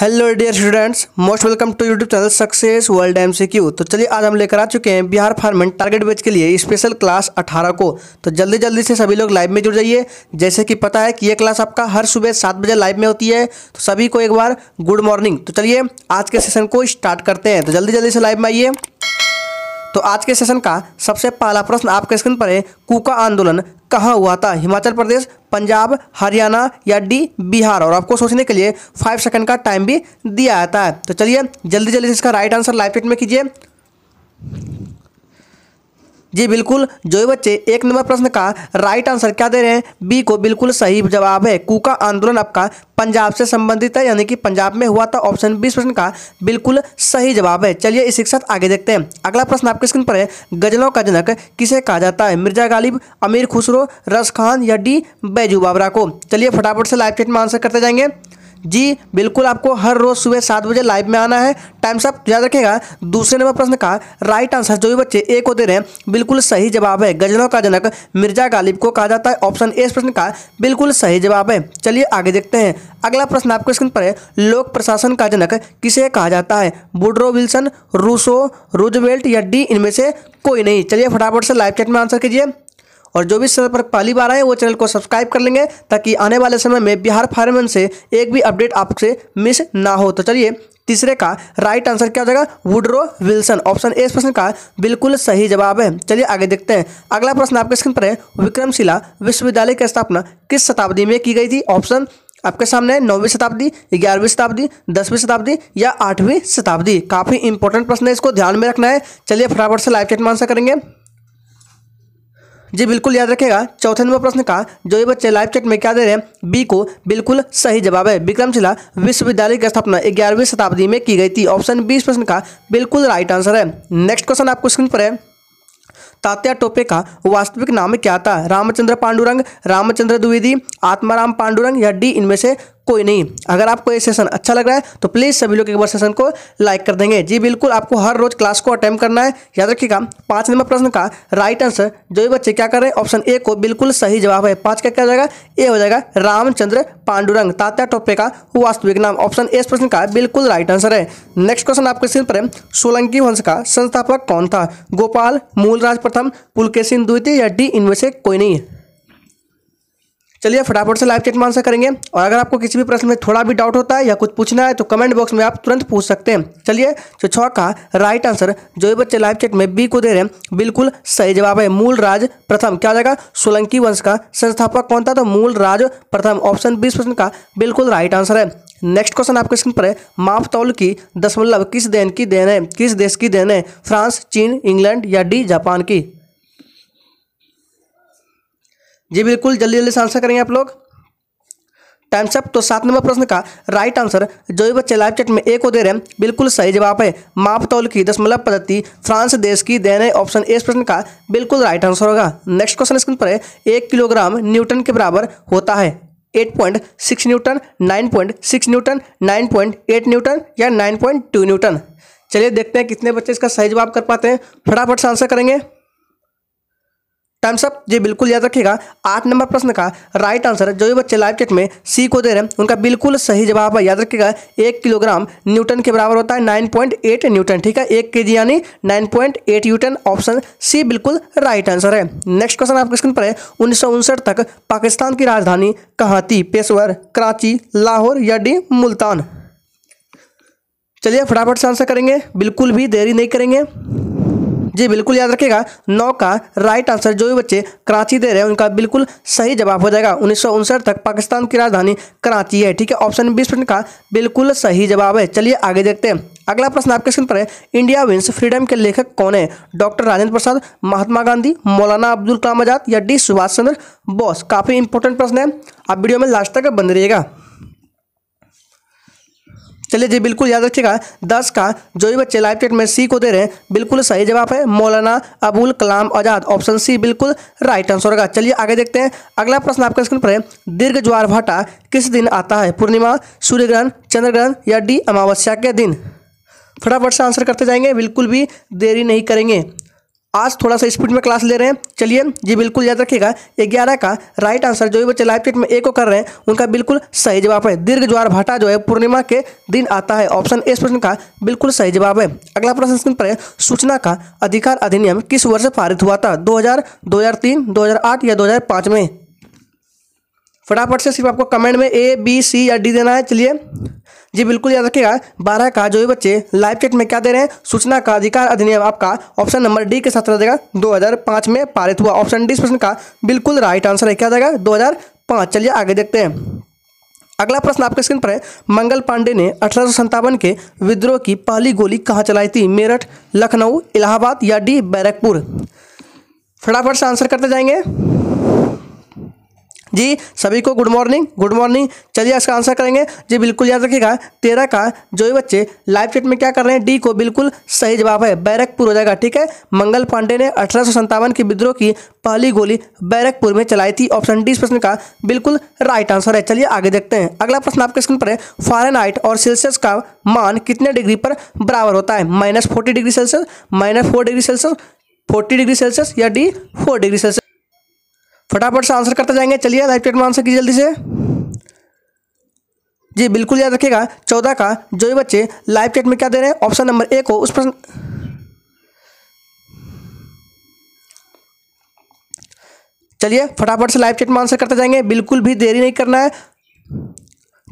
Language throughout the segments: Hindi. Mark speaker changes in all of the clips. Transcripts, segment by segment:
Speaker 1: hello dear students most welcome to YouTube channel success world M C Q तो चलिए आज हम लेकर आ चुके हैं बिहार फार्मेंट टारगेट बेच के लिए स्पेशल क्लास 18 को तो जल्दी जल्दी से सभी लोग लाइव में जुड़ जाइए जैसे कि पता है कि ये क्लास आपका हर सुबह सात बजे लाइव में होती है तो सभी को एक बार गुड मॉर्निंग तो चलिए आज के सेशन को स्टार्ट करते हैं तो जल्दी जल्दी से लाइव में आइए तो आज के सेशन का सबसे पहला प्रश्न आपके स्क्रीन पर है कूका आंदोलन कहाँ हुआ था हिमाचल प्रदेश पंजाब हरियाणा या डी बिहार और आपको सोचने के लिए फाइव सेकंड का टाइम भी दिया जाता है तो चलिए जल्दी जल्दी इसका राइट आंसर लाइव में कीजिए जी बिल्कुल जो भी बच्चे एक नंबर प्रश्न का राइट आंसर क्या दे रहे हैं बी को बिल्कुल सही जवाब है कूका आंदोलन आपका पंजाब से संबंधित है यानी कि पंजाब में हुआ था ऑप्शन बीस प्रश्न का बिल्कुल सही जवाब है चलिए इसी के साथ आगे देखते हैं अगला प्रश्न आपके स्क्रीन पर है गजलों का जनक किसे कहा जाता है मिर्जा गालिब अमीर खुसरो रस खान या डी बैजू बाबरा को चलिए फटाफट से लाइव चेट में आंसर करते जाएंगे जी बिल्कुल आपको हर रोज सुबह सात बजे लाइव में आना है टाइम साहब याद रखेगा दूसरे नंबर प्रश्न का राइट आंसर जो भी बच्चे ए को दे रहे हैं बिल्कुल सही जवाब है गजनों का जनक मिर्जा गालिब को कहा जाता है ऑप्शन ए इस प्रश्न का बिल्कुल सही जवाब है चलिए आगे देखते हैं अगला प्रश्न आपको स्क्रीन पर है लोक प्रशासन का जनक किसे कहा जाता है बुड्रो विल्सन रूसो रूजवेल्ट या डी इनमें से कोई नहीं चलिए फटाफट से लाइव चैट में आंसर कीजिए और जो भी चैनल पर पहली बार आए वो चैनल को सब्सक्राइब कर लेंगे ताकि आने वाले समय में बिहार फायरमैन से एक भी अपडेट आपसे मिस ना हो तो चलिए तीसरे का राइट आंसर क्या हो जाएगा वुडरो विल्सन ऑप्शन ए इस प्रश्न का बिल्कुल सही जवाब है चलिए आगे देखते हैं अगला प्रश्न आपके स्क्रीन पर है विक्रमशिला विश्वविद्यालय की स्थापना किस शताब्दी में की गई थी ऑप्शन आपके सामने है नौवीं शताब्दी ग्यारहवीं शताब्दी दसवीं शताब्दी या आठवीं शताब्दी काफ़ी इंपॉर्टेंट प्रश्न है इसको ध्यान में रखना है चलिए फटाफट से लाइव चेट में आंसर करेंगे जी बिल्कुल याद रखेगा चौथे नंबर प्रश्न का जो ये बच्चे लाइव चैट में क्या दे रहे हैं बी को बिल्कुल सही जवाब है विक्रमशिला विश्वविद्यालय की स्थापना ग्यारहवीं शताब्दी में की गई थी ऑप्शन बी इस प्रश्न का बिल्कुल राइट आंसर है नेक्स्ट क्वेश्चन आपको स्क्रीन पर है तात्या टोपे का वास्तविक नाम क्या था रामचंद्र पांडुरंग रामचंद्र द्विवेदी आत्माराम पांडुरंग या डी इनमें से कोई नहीं अगर आपको ये सेशन अच्छा लग रहा है तो प्लीज़ सभी लोग एक बार सेशन को लाइक कर देंगे जी बिल्कुल आपको हर रोज क्लास को अटैम्प करना है याद रखिएगा पाँच नंबर प्रश्न का राइट आंसर जो भी बच्चे क्या कर रहे हैं ऑप्शन ए को बिल्कुल सही जवाब है पाँच का क्या हो जाएगा ए हो जाएगा रामचंद्र पांडुरंग तात्या टोपे का वास्तविक नाम ऑप्शन ए इस प्रश्न का बिल्कुल राइट आंसर है नेक्स्ट क्वेश्चन आपके सिर पर सोलंकी वंश का संस्थापक कौन था गोपाल मूलराज प्रथम पुलकेशन द्वितीय या डी इनमें से कोई नहीं चलिए फटाफट से लाइव चैट आंसर करेंगे और अगर आपको किसी भी प्रश्न में थोड़ा भी डाउट होता है या कुछ पूछना है तो कमेंट बॉक्स में आप तुरंत पूछ सकते हैं चलिए जो छ का राइट आंसर जो भी बच्चे लाइव चैट में बी को दे रहे हैं बिल्कुल सही जवाब है मूल राज प्रथम क्या हो जाएगा सोलंकी वंश का संस्थापक कौन था तो मूल राज प्रथम ऑप्शन बीस प्रश्न का बिल्कुल राइट आंसर है नेक्स्ट क्वेश्चन आपके स्क्रीन पर है माफ तौल की दशमलव किस देन की देन है किस देश की देन है फ्रांस चीन इंग्लैंड या डी जापान की जी बिल्कुल जल्दी जल्दी से आंसर करेंगे आप लोग टाइम्स अप तो सात नंबर प्रश्न का राइट आंसर जो भी बच्चे लाइव चैट में एक को दे रहे हैं बिल्कुल सही जवाब है मापतौल की दशमलव पद्धति फ्रांस देश की देने ऑप्शन ए प्रश्न का बिल्कुल राइट आंसर होगा नेक्स्ट क्वेश्चन स्क्रीन पर है एक किलोग्राम न्यूटन के बराबर होता है 8.6 न्यूटन 9.6 न्यूटन एट न्यूटन या टू न्यूटन चलिए देखते हैं कितने बच्चे इसका सही जवाब कर पाते हैं फटाफट से आंसर करेंगे टाइम्स अप जी बिल्कुल याद रखिएगा आठ नंबर प्रश्न का राइट आंसर जो भी बच्चे लाइव चैट में सी को दे रहे हैं उनका बिल्कुल सही जवाब है याद रखिएगा एक किलोग्राम न्यूटन के बराबर होता है नाइन पॉइंट एट न्यूटन ठीक है एक के जी यानी nine point eight newton option C बिल्कुल राइट आंसर है नेक्स्ट क्वेश्चन आपके स्क्रीन पर है उन्नीस तक पाकिस्तान की राजधानी कहाँ थी पेशवर कराची लाहौर या डी मुल्तान चलिए फटाफट से आंसर करेंगे बिल्कुल भी देरी नहीं करेंगे जी बिल्कुल याद रखेगा नौ का राइट आंसर जो भी बच्चे कराची दे रहे हैं उनका बिल्कुल सही जवाब हो जाएगा उन्नीस तक पाकिस्तान की राजधानी कराची है ठीक है ऑप्शन बीस प्रश्न का बिल्कुल सही जवाब है चलिए आगे देखते हैं अगला प्रश्न आपके स्क्रीन पर है इंडिया विंस फ्रीडम के लेखक कौन है डॉक्टर राजेंद्र प्रसाद महात्मा गांधी मौलाना अब्दुल कलाम आजाद या डी सुभाष चंद्र बोस काफ़ी इंपोर्टेंट प्रश्न है आप वीडियो में लास्ट तक बंद रहिएगा चलिए जी बिल्कुल याद रखिएगा दस का जो भी बच्चे लाइव टेट में सी को दे रहे हैं बिल्कुल सही जवाब है मौलाना अबुल कलाम आजाद ऑप्शन सी बिल्कुल राइट आंसर होगा चलिए आगे देखते हैं अगला प्रश्न आपके स्क्रीन पर है दीर्घ ज्वार भाटा किस दिन आता है पूर्णिमा सूर्यग्रहण चंद्रग्रहण या डी अमावस्या के दिन फटाफट से आंसर करते जाएंगे बिल्कुल भी देरी नहीं करेंगे आज थोड़ा सा स्पीड में क्लास ले रहे हैं चलिए जी बिल्कुल याद रखिएगा ग्यारह का राइट आंसर जो भी बच्चे लाइव चेट में ए को कर रहे हैं उनका बिल्कुल सही जवाब है दीर्घ ज्वार भाटा जो है पूर्णिमा के दिन आता है ऑप्शन एस प्रश्न का बिल्कुल सही जवाब है अगला प्रश्न स्क्रीन पर है सूचना का अधिकार अधिनियम किस वर्ष पारित हुआ था दो हजार दो हजार तीन दो हजार आठ या दो हजार में फटाफट से सिर्फ आपको कमेंट में ए बी सी या डी देना है चलिए जी बिल्कुल याद रखिएगा बारह का जो भी बच्चे लाइव चेट में क्या दे रहे हैं सूचना का अधिकार अधिनियम आपका ऑप्शन नंबर डी के साथ दो हजार पांच में पारित हुआ ऑप्शन डी प्रश्न का बिल्कुल राइट आंसर है क्या जाएगा पांच चलिए आगे देखते हैं अगला प्रश्न आपके स्क्रीन पर है मंगल पांडे ने अठारह के विद्रोह की पहली गोली कहाँ चलाई थी मेरठ लखनऊ इलाहाबाद या डी बैरकपुर फटाफट से आंसर करते जाएंगे जी सभी को गुड मॉर्निंग गुड मॉर्निंग चलिए इसका आंसर करेंगे जी बिल्कुल याद रखिएगा तेरह का जो भी बच्चे लाइव चैट में क्या कर रहे हैं डी को बिल्कुल सही जवाब है बैरकपुर हो जाएगा ठीक है मंगल पांडे ने अठारह के विद्रोह की पहली गोली बैरकपुर में चलाई थी ऑप्शन डी इस प्रश्न का बिल्कुल राइट आंसर है चलिए आगे देखते हैं अगला प्रश्न आपके स्क्रीन पर है फॉरन और सेल्सियस का मान कितने डिग्री पर बराबर होता है minus forty degree Celsius minus four degree Celsius forty degree Celsius या डी फोर डिग्री सेल्सियस फटाफट से आंसर करते जाएंगे चलिए लाइव चैट में आंसर कीजिए जल्दी से जी बिल्कुल याद रखिएगा चौदह का जो भी बच्चे लाइव चैट में क्या दे रहे हैं ऑप्शन नंबर ए को उस प्रश्न चलिए फटाफट से लाइव चैट में आंसर करते जाएंगे बिल्कुल भी देरी नहीं करना है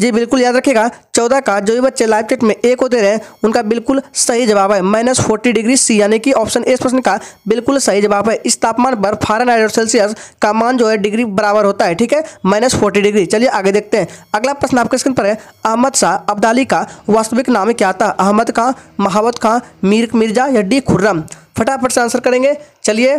Speaker 1: जी बिल्कुल याद रखेगा चौदह का जो भी बच्चे लाइव टेट में एक होते रहे उनका बिल्कुल सही जवाब है माइनस फोर्टी डिग्री सी यानी कि ऑप्शन एस प्रश्न का बिल्कुल सही जवाब है इस तापमान पर फारन और सेल्सियस का मान जो है डिग्री बराबर होता है ठीक है माइनस फोर्टी डिग्री चलिए आगे देखते हैं अगला प्रश्न आपके स्क्रीन पर है अहमद शाह अब्दाली का वास्तविक नाम क्या था अहमद खां महावत खां मीर मिर्जा या डी खुर्रम फटाफट से आंसर करेंगे चलिए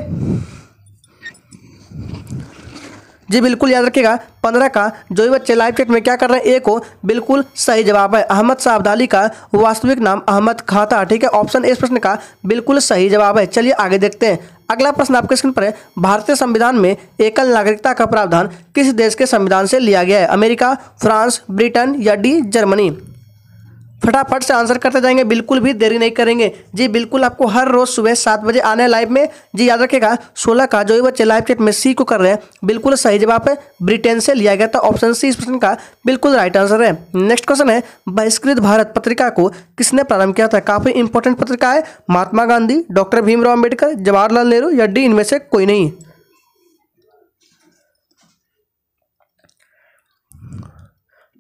Speaker 1: जी बिल्कुल याद रखिएगा पंद्रह का जो भी बच्चे लाइव चैट में क्या कर रहे हैं ए को बिल्कुल सही जवाब है अहमद साहबदाली का वास्तविक नाम अहमद खाता ठीक है ऑप्शन इस प्रश्न का बिल्कुल सही जवाब है चलिए आगे देखते हैं अगला प्रश्न आपके स्क्रीन पर है भारतीय संविधान में एकल नागरिकता का प्रावधान किस देश के संविधान से लिया गया है अमेरिका फ्रांस ब्रिटेन या डी जर्मनी फटाफट से आंसर करते जाएंगे बिल्कुल भी देरी नहीं करेंगे जी बिल्कुल आपको हर रोज़ सुबह सात बजे आने लाइव में जी याद रखेगा सोलह का जो भी बच्चे लाइव चेट में सी को कर रहे हैं बिल्कुल सही जवाब है ब्रिटेन से लिया गया था ऑप्शन सी इस प्रश्न का बिल्कुल राइट आंसर है नेक्स्ट क्वेश्चन है बहिष्कृत भारत पत्रिका को किसने प्रारंभ किया था काफ़ी इंपॉर्टेंट पत्रिका है महात्मा गांधी डॉक्टर भीमराव अम्बेडकर जवाहरलाल नेहरू या डी इनमें से कोई नहीं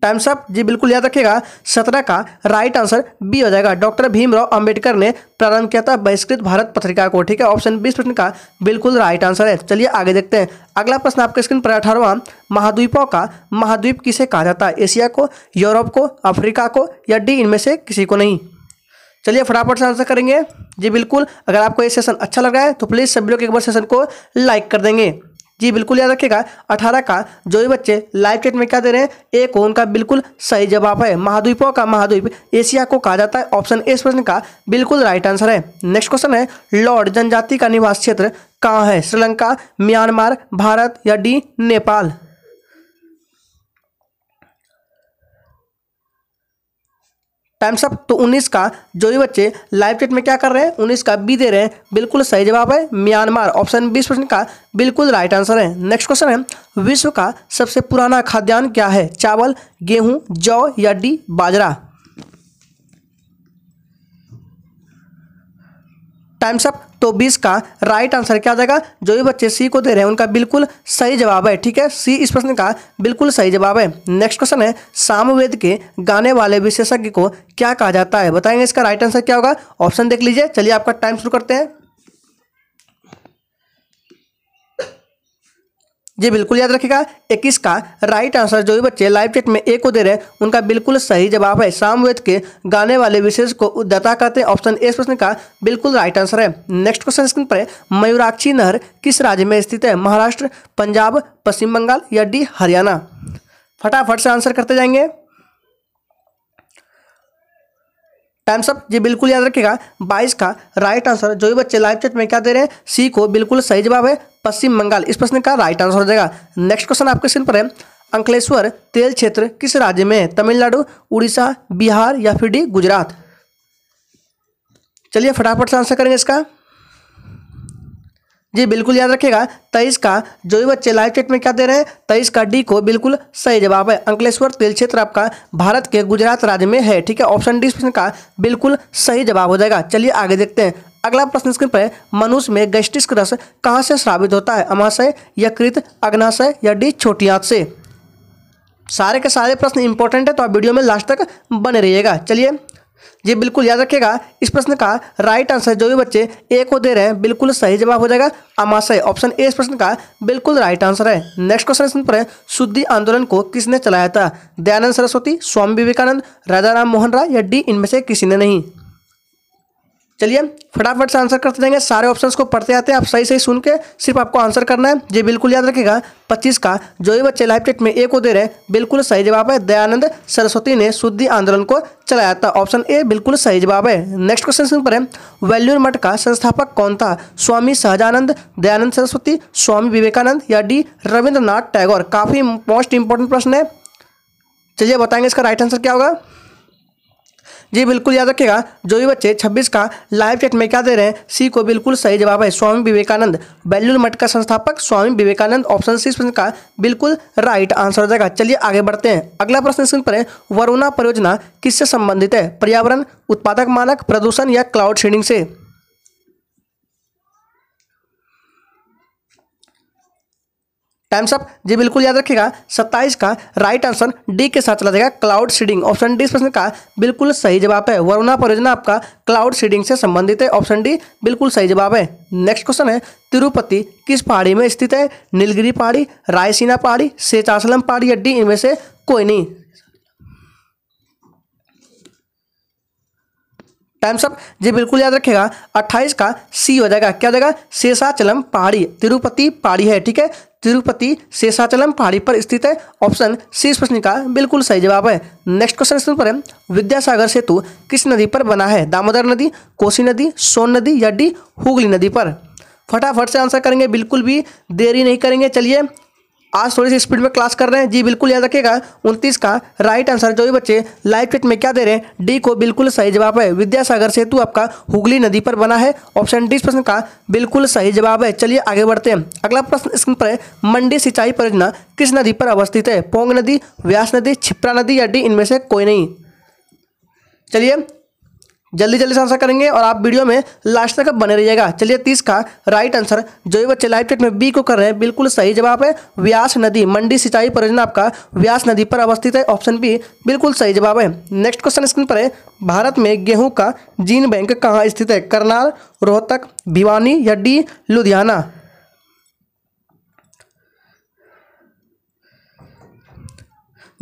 Speaker 1: टाइम्स अप जी बिल्कुल याद रखिएगा सत्रह का राइट आंसर बी हो जाएगा डॉक्टर भीमराव अंबेडकर ने प्रारंभ किया था बहिष्कृत भारत पत्रिका को ठीक है ऑप्शन बीस प्रश्न का बिल्कुल राइट आंसर है चलिए आगे देखते हैं अगला प्रश्न आपके स्क्रीन पर अठारवा महाद्वीपों का महाद्वीप किसे कहा जाता है एशिया को यूरोप को अफ्रीका को या डी इनमें से किसी को नहीं चलिए फटाफट से आंसर करेंगे जी बिल्कुल अगर आपको ये सेशन अच्छा लग रहा है तो प्लीज़ सभी लोग एक बार सेशन को लाइक कर देंगे जी बिल्कुल याद रखेगा अठारह का जो भी बच्चे लाइव चैट में क्या दे रहे हैं एक उनका बिल्कुल सही जवाब है महाद्वीपों का महाद्वीप एशिया को कहा जाता है ऑप्शन ए इस प्रश्न का बिल्कुल राइट आंसर है नेक्स्ट क्वेश्चन है लॉर्ड जनजाति का निवास क्षेत्र कहाँ है श्रीलंका म्यांमार भारत या डी नेपाल टाइम्स अप तो उन्नीस का जो भी बच्चे लाइव चेट में क्या कर रहे हैं उन्नीस का बी दे रहे हैं बिल्कुल सही जवाब है म्यांमार ऑप्शन बीस परसेंट का बिल्कुल राइट आंसर है नेक्स्ट क्वेश्चन है विश्व का सबसे पुराना खाद्यान्न क्या है चावल गेहूं जौ या डी बाजरा टाइम्स अप तो बीस का राइट आंसर क्या आ जाएगा जो भी बच्चे सी को दे रहे हैं उनका बिल्कुल सही जवाब है ठीक है सी इस प्रश्न का बिल्कुल सही जवाब है नेक्स्ट क्वेश्चन है सामवेद के गाने वाले विशेषज्ञ को क्या कहा जाता है बताएंगे इसका राइट आंसर क्या होगा ऑप्शन देख लीजिए चलिए आपका टाइम शुरू करते हैं जी बिल्कुल याद रखेगा इक्कीस का राइट आंसर जो भी बच्चे लाइव चैट में ए को दे रहे हैं उनका बिल्कुल सही जवाब है सामवेद के गाने वाले विशेष को उद्यता कहते हैं ऑप्शन ए प्रश्न का बिल्कुल राइट आंसर है नेक्स्ट क्वेश्चन स्क्रीन पर मयूराक्षी नहर किस राज्य में स्थित है महाराष्ट्र पंजाब पश्चिम बंगाल या डी हरियाणा फटाफट से आंसर करते जाएंगे टाइम्स अप ये बिल्कुल याद रखेगा बाईस का राइट आंसर जो भी बच्चे लाइव चैट में क्या दे रहे हैं सी को बिल्कुल सही जवाब है पश्चिम बंगाल इस प्रश्न का राइट आंसर हो जाएगा नेक्स्ट क्वेश्चन आपके सिर पर है अंकलेश्वर तेल क्षेत्र किस राज्य में है तमिलनाडु उड़ीसा बिहार या फिर डी गुजरात चलिए फटाफट से आंसर करेंगे इसका जी बिल्कुल याद रखेगा तेईस का जो भी बच्चे लाइव चेट में क्या दे रहे हैं तेईस का डी को बिल्कुल सही जवाब है अंकलेश्वर तेल क्षेत्र आपका भारत के गुजरात राज्य में है ठीक है ऑप्शन डी प्रश्न का बिल्कुल सही जवाब हो जाएगा चलिए आगे देखते हैं अगला प्रश्न स्क्रीन पर मनुष्य में गैस्टिस्क रस कहाँ से श्रावित होता है अमाशय या कृत अग्नाशय या डी छोटी आँत से सारे के सारे प्रश्न इंपॉर्टेंट है तो आप वीडियो में लास्ट तक बने रहिएगा चलिए ये बिल्कुल याद रखेगा इस प्रश्न का राइट आंसर जो भी बच्चे ए को दे रहे हैं बिल्कुल सही जवाब हो जाएगा अमाशय ऑप्शन ए इस प्रश्न का बिल्कुल राइट आंसर है नेक्स्ट क्वेश्चन पर है शुद्धि आंदोलन को किसने चलाया था दयानंद सरस्वती स्वामी विवेकानंद राजा राम मोहन राय या डी इनमें से किसी ने नहीं चलिए फटाफट से आंसर करते देंगे सारे ऑप्शंस को पढ़ते आते हैं आप सही सही सुन के सिर्फ आपको आंसर करना है ये बिल्कुल याद रखिएगा 25 का जो भी बच्चे लाइफ टेट में ए को दे रहे बिल्कुल सही जवाब है दयानंद सरस्वती ने शुद्धि आंदोलन को चलाया था ऑप्शन ए बिल्कुल सही जवाब है नेक्स्ट क्वेश्चन पर है वेल्यूर मठ का संस्थापक कौन था स्वामी सहजानंद दयानंद सरस्वती स्वामी विवेकानंद या डी रविंद्रनाथ टैगोर काफ़ी मोस्ट इंपॉर्टेंट प्रश्न है चलिए बताएंगे इसका राइट आंसर क्या होगा जी बिल्कुल याद रखेगा जो भी बच्चे छब्बीस का लाइव चैट में क्या दे रहे हैं सी को बिल्कुल सही जवाब है स्वामी विवेकानंद बैलूल मठ का संस्थापक स्वामी विवेकानंद ऑप्शन सी प्रश्न का बिल्कुल राइट आंसर हो जाएगा चलिए आगे बढ़ते हैं अगला प्रश्न स्क्रीन पर है वरुणा परियोजना किससे संबंधित है पर्यावरण उत्पादक मानक प्रदूषण या क्लाउड शेडिंग से टाइम्स अप जी बिल्कुल याद रखिएगा सत्ताईस का राइट आंसर डी के साथ चला जाएगा क्लाउड सीडिंग ऑप्शन डी प्रश्न का बिल्कुल सही जवाब है वरुणा परियोजना आपका क्लाउड सीडिंग से संबंधित है ऑप्शन डी बिल्कुल सही जवाब है नेक्स्ट क्वेश्चन है तिरुपति किस पहाड़ी में स्थित है नीलगिरी पहाड़ी रायसीना पहाड़ी सेचासलम पहाड़ी या डी इनमें से कोई नहीं टाइम्स अप जी बिल्कुल याद रखेगा 28 का सी हो जाएगा क्या हो जाएगा शेषाचलम पहाड़ी तिरुपति पहाड़ी है ठीक है तिरुपति शेषाचलम पहाड़ी पर स्थित है ऑप्शन सी इस प्रश्न का बिल्कुल सही जवाब है नेक्स्ट क्वेश्चन इस पर है विद्यासागर सेतु किस नदी पर बना है दामोदर नदी कोसी नदी सोन नदी या डी हुगली नदी पर फटाफट से आंसर करेंगे बिल्कुल भी देरी नहीं करेंगे चलिए आज थोड़ी सी स्पीड में क्लास कर रहे हैं जी बिल्कुल याद रखिएगा उनतीस का राइट आंसर जो भी बच्चे लाइव चेट में क्या दे रहे हैं डी को बिल्कुल सही जवाब है विद्यासागर सेतु आपका हुगली नदी पर बना है ऑप्शन डी प्रश्न का बिल्कुल सही जवाब है चलिए आगे बढ़ते हैं अगला प्रश्न स्क्रीन पर है मंडी सिंचाई परियोजना किस नदी पर अवस्थित है पोंग नदी व्यास नदी छिप्रा नदी या डी इनमें से कोई नहीं चलिए जल्दी जल्दी से आंसर करेंगे और आप वीडियो में लास्ट तक बने रहिएगा चलिए तीस का राइट आंसर जो ये बच्चे लाइव चेट में बी को कर रहे हैं बिल्कुल सही जवाब है व्यास नदी मंडी सिंचाई परियोजना आपका व्यास नदी पर अवस्थित है ऑप्शन बी बिल्कुल सही जवाब है नेक्स्ट क्वेश्चन स्क्रीन पर है भारत में गेहूं का जीन बैंक कहाँ स्थित है करनाल रोहतक भिवानी या डी लुधियाना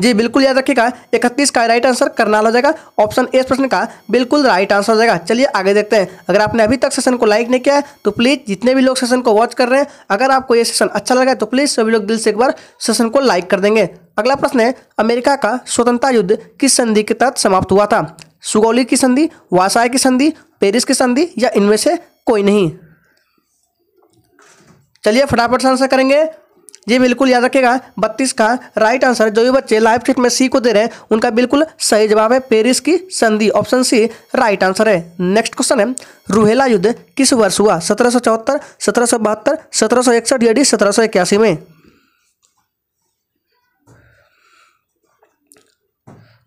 Speaker 1: जी बिल्कुल याद रखिएगा इकतीस का राइट आंसर करनाल हो जाएगा ऑप्शन ए प्रश्न का बिल्कुल राइट आंसर हो जाएगा चलिए आगे देखते हैं अगर आपने अभी तक सेशन को लाइक नहीं किया है तो प्लीज़ जितने भी लोग सेशन को वॉच कर रहे हैं अगर आपको ये सेशन अच्छा लगा तो प्लीज़ सभी लोग दिल से एक बार सेशन को लाइक कर देंगे अगला प्रश्न है अमेरिका का स्वतंत्रता युद्ध किस संधि के तहत समाप्त हुआ था सुगौली की संधि वासाय की संधि पेरिस की संधि या इनमें से कोई नहीं चलिए फटाफट से आंसर करेंगे जी बिल्कुल याद रखेगा बत्तीस का राइट आंसर जो भी बच्चे लाइव ट्रिक में सी को दे रहे हैं उनका बिल्कुल सही जवाब है पेरिस की संधि ऑप्शन सी राइट आंसर है नेक्स्ट क्वेश्चन है रूहेला युद्ध किस वर्ष हुआ सत्रह सौ चौहत्तर सत्रह सौ बहत्तर सत्रह सौ इकसठ या डी सत्रह सौ इक्यासी में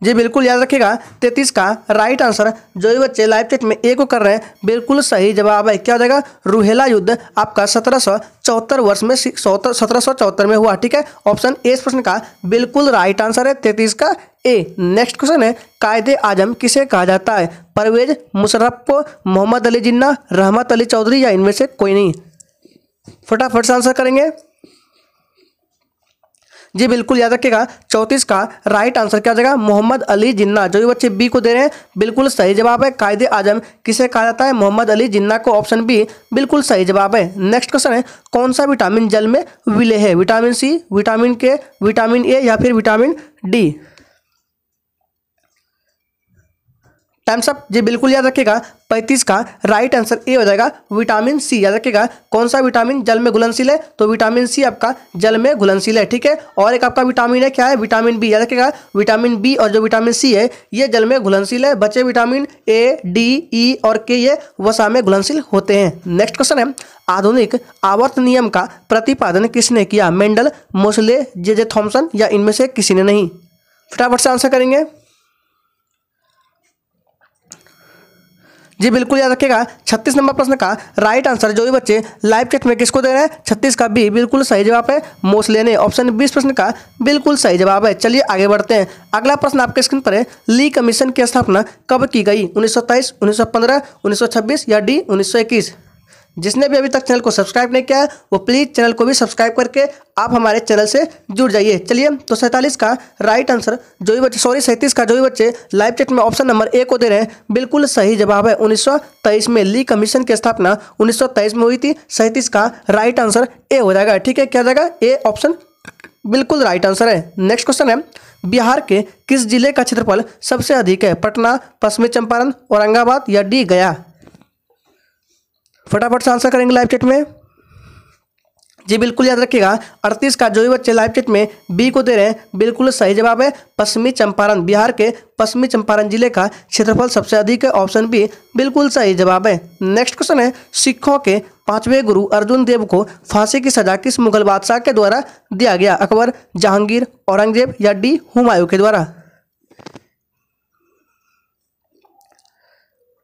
Speaker 1: जी बिल्कुल याद रखिएगा तैतीस का राइट आंसर जो भी बच्चे लाइव चैट में ए को कर रहे हैं बिल्कुल सही जवाब है क्या हो जाएगा रूहेला युद्ध आपका सत्रह सौ चौहत्तर वर्ष में सत्रह सौ चौहत्तर में हुआ ठीक है ऑप्शन ए इस प्रश्न का बिल्कुल राइट आंसर है तैतीस का ए नेक्स्ट क्वेश्चन है कायदे आजम किसे कहा जाता है परवेज मुशर्रफ मोहम्मद अली जिन्ना रहमत अली चौधरी या इनमें से कोई नहीं फटाफट से आंसर करेंगे जी बिल्कुल याद रखेगा चौंतीस का राइट आंसर क्या जाएगा मोहम्मद अली जिन्ना जो भी बच्चे बी को दे रहे हैं बिल्कुल सही जवाब है कायदे आजम किसे कहा जाता है मोहम्मद अली जिन्ना को ऑप्शन बी बिल्कुल सही जवाब है नेक्स्ट क्वेश्चन है कौन सा विटामिन जल में विले है vitamin C vitamin K vitamin A या फिर विटामिन डी टाइम्स अप ये बिल्कुल याद रखेगा पैंतीस का राइट आंसर ए हो जाएगा विटामिन सी याद रखेगा कौन सा विटामिन जल में घुलनशील है तो विटामिन सी आपका जल में घुलनशील है ठीक है और एक आपका विटामिन है क्या है विटामिन बी याद रखेगा विटामिन बी और जो विटामिन सी है ये जल में घुलनशील है बचे विटामिन ए डी ई और के ये वसा में घुलनशील होते हैं नेक्स्ट क्वेश्चन है आधुनिक आवर्त नियम का प्रतिपादन किसने किया मेंडल मोसले जे जे थॉम्सन या इनमें से किसी ने नहीं फटाफट से आंसर करेंगे जी बिल्कुल याद रखेगा छत्तीस नंबर प्रश्न का राइट आंसर जो भी बच्चे लाइव चैट में किसको दे रहे हैं छत्तीस का बी बिल्कुल सही जवाब है मोस्ट लेने ऑप्शन बीस प्रश्न का बिल्कुल सही जवाब है चलिए आगे बढ़ते हैं अगला प्रश्न आपके स्क्रीन पर है ली कमीशन की स्थापना कब की गई उन्नीस सौ तेईस उन्नीस सौ पंद्रह उन्नीस सौ छब्बीस या डी उन्नीस सौ इक्कीस जिसने भी अभी तक चैनल को सब्सक्राइब नहीं किया है वो प्लीज़ चैनल को भी सब्सक्राइब करके आप हमारे चैनल से जुड़ जाइए चलिए तो सैंतालीस का राइट आंसर जो भी बच्चे सॉरी सैंतीस का जो भी बच्चे लाइव चैट में ऑप्शन नंबर ए को दे रहे हैं बिल्कुल सही जवाब है उन्नीस में ली कमीशन की स्थापना उन्नीस में हुई थी सैंतीस का राइट आंसर ए हो जाएगा ठीक है क्या जाएगा ए ऑप्शन बिल्कुल राइट आंसर है नेक्स्ट क्वेश्चन है बिहार के किस जिले का क्षेत्रफल सबसे अधिक है पटना पश्चिमी चंपारण औरंगाबाद या डी गया फटाफट से आंसर करेंगे लाइव चैट में जी बिल्कुल याद रखिएगा अड़तीस का जो भी बच्चे लाइव चैट में बी को दे रहे हैं बिल्कुल सही जवाब है पश्चिमी चंपारण बिहार के पश्चिमी चंपारण जिले का क्षेत्रफल सबसे अधिक है ऑप्शन बी बिल्कुल सही जवाब है नेक्स्ट क्वेश्चन है सिखों के पांचवें गुरु अर्जुन देव को फांसी की सजा किस मुगल बादशाह के द्वारा दिया गया अकबर जहांगीर औरंगजेब या डी हुमायूं के द्वारा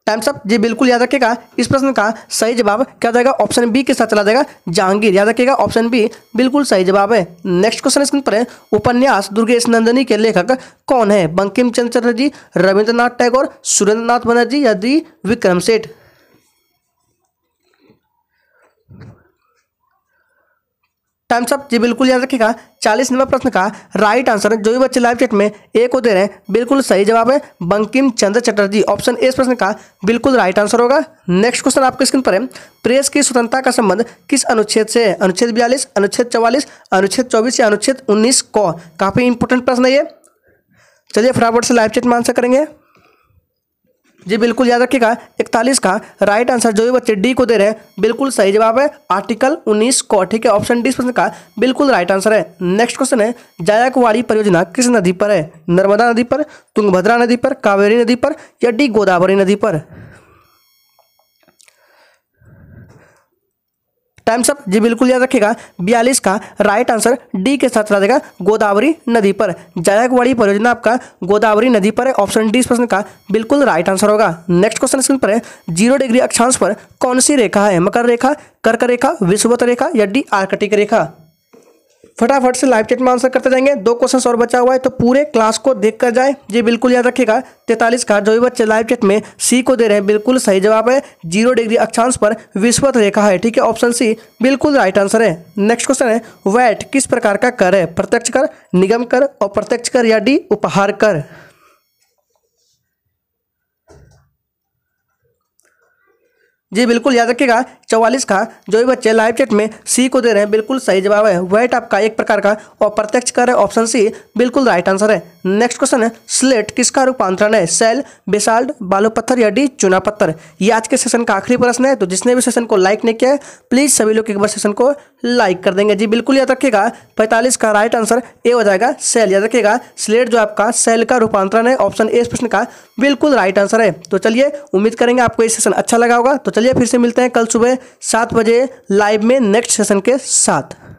Speaker 1: टाइम्स अप जी बिल्कुल याद रखेगा इस प्रश्न का सही जवाब क्या जाएगा ऑप्शन बी के साथ चला जाएगा जहांगीर याद रखेगा ऑप्शन बी बिल्कुल सही जवाब है नेक्स्ट क्वेश्चन स्क्रीन पर है उपन्यास दुर्गेश नंदनी के लेखक कौन है बंकिम चंद्र चटर्जी रविंद्रनाथ टैगोर सुरेंद्रनाथ बनर्जी या दी विक्रम सेठ टाइम्स आप जी बिल्कुल याद रखेगा चालीस नंबर प्रश्न का राइट आंसर जो भी बच्चे लाइव चैट में ए को दे रहे हैं बिल्कुल सही जवाब है बंकिम चंद्र चटर्जी ऑप्शन ए इस प्रश्न का बिल्कुल राइट आंसर होगा नेक्स्ट क्वेश्चन आपके स्क्रीन पर है प्रेस की स्वतंत्रता का संबंध किस अनुच्छेद से है अनुच्छेद बयालीस अनुच्छेद चौवालीस अनुच्छेद चौबीस या अनुच्छेद उन्नीस को काफ़ी इंपोर्टेंट प्रश्न है ये चलिए फटाफट से लाइव चैट में आंसर करेंगे जी बिल्कुल याद रखिएगा इकतालीस का राइट आंसर जो भी बच्चे डी को दे रहे हैं बिल्कुल सही जवाब है आर्टिकल उन्नीस को ठीक है ऑप्शन डी प्रश्न का बिल्कुल राइट आंसर है नेक्स्ट क्वेश्चन है जायकवाड़ी परियोजना किस नदी पर है नर्मदा नदी पर तुंगभद्रा नदी पर कावेरी नदी पर या डी गोदावरी नदी पर टाइम्स अप जी बिल्कुल याद रखेगा बयालीस का राइट आंसर डी के साथ रहेगा गोदावरी नदी पर जायकवाड़ी परियोजना आपका गोदावरी नदी पर है ऑप्शन डी प्रश्न का बिल्कुल राइट आंसर होगा नेक्स्ट क्वेश्चन स्क्रीन पर है जीरो डिग्री अक्षांश पर कौन सी रेखा है मकर रेखा कर्क रेखा विश्ववत रेखा या डी आर्कटिक रेखा फटाफट से लाइव चैट में आंसर करते जाएंगे दो क्वेश्चन और बचा हुआ है तो पूरे क्लास को देख कर जाए ये बिल्कुल याद रखेगा तैतालीस का जो भी बच्चे लाइव चैट में सी को दे रहे हैं बिल्कुल सही जवाब है जीरो डिग्री अक्षांश पर विश्वत रेखा है ठीक है ऑप्शन सी बिल्कुल राइट आंसर है नेक्स्ट क्वेश्चन है वैट किस प्रकार का कर है प्रत्यक्ष कर निगम कर और प्रत्यक्ष कर या डी उपहार कर जी बिल्कुल याद रखिएगा चौवालीस का जो भी बच्चे लाइव चैट में सी को दे रहे हैं बिल्कुल सही जवाब है वाइट आपका एक प्रकार का और प्रत्यक्ष कर रहे ऑप्शन सी बिल्कुल राइट आंसर है नेक्स्ट क्वेश्चन है स्लेट किसका रूपांतरण है सेल बेसाल्ट बालू पत्थर या डी चूना पत्थर ये आज के सेशन का आखिरी प्रश्न है तो जिसने भी सेशन को लाइक नहीं किया है प्लीज़ सभी लोग एक बार सेशन को लाइक कर देंगे जी बिल्कुल याद रखिएगा पैंतालीस का राइट आंसर ए हो जाएगा सेल याद रखिएगा स्लेट जो आपका सेल का रूपांतरण है ऑप्शन ए इस प्रश्न का बिल्कुल राइट आंसर है तो चलिए उम्मीद करेंगे आपको ये सेशन अच्छा लगा होगा तो चलिए चलिए फिर से मिलते हैं कल सुबह सात बजे लाइव में नेक्स्ट सेशन के साथ